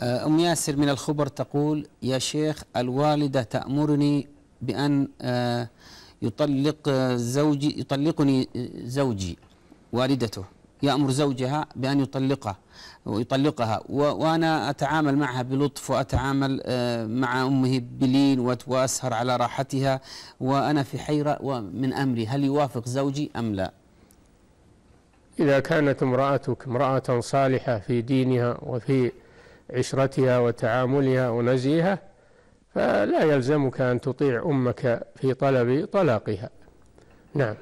آه، أم ياسر من الخبر تقول يا شيخ الوالدة تأمرني بأن آه، يطلق آه، زوجي يطلقني زوجي والدته يأمر زوجها بأن يطلقه ويطلقها وأنا أتعامل معها بلطف وأتعامل مع أمه بلين وأسهر على راحتها وأنا في حيرة من أمري هل يوافق زوجي أم لا إذا كانت امرأتك امرأة صالحة في دينها وفي عشرتها وتعاملها ونزيها فلا يلزمك أن تطيع أمك في طلب طلاقها نعم